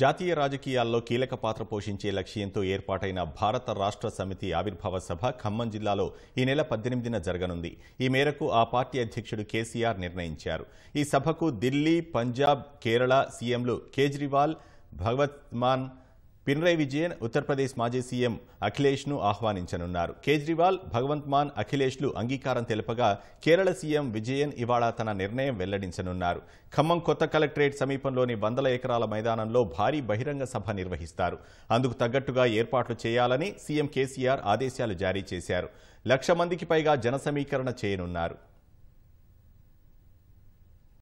జాతీయ రాజకీయాల్లో కీలక పాత్ర పోషించే లక్ష్యంతో ఏర్పాటైన భారత రాష్ట్ర సమితి ఆవిర్భావ సభ ఖమ్మం జిల్లాలో ఈ నెల పద్దెనిమిదిన జరగనుంది ఈ మేరకు ఆ పార్టీ అధ్యక్షుడు కేసీఆర్ నిర్ణయించారు ఈ సభకు ఢిల్లీ పంజాబ్ కేరళ సీఎంలు కేజ్రీవాల్ భగవత్ మాన్ పినరై విజయన్ ఉత్తరప్రదేశ్ మాజీ సీఎం అఖిలేష్ను ఆహ్వానించనున్నారు కేజ్రీవాల్ భగవంత్ మాన్ లు అంగీకారం తెలపగా కేరళ సీఎం విజయన్ ఇవాళ తన నిర్ణయం వెల్లడించనున్నారు ఖమ్మం కొత్త కలెక్టరేట్ సమీపంలోని వందల ఎకరాల మైదానంలో భారీ బహిరంగ సభ నిర్వహిస్తారు అందుకు తగ్గట్టుగా ఏర్పాట్లు చేయాలని సీఎం కేసీఆర్ ఆదేశాలు జారీ చేశారు లక్ష మందికి పైగా జన సమీకరణ చేయనున్నారు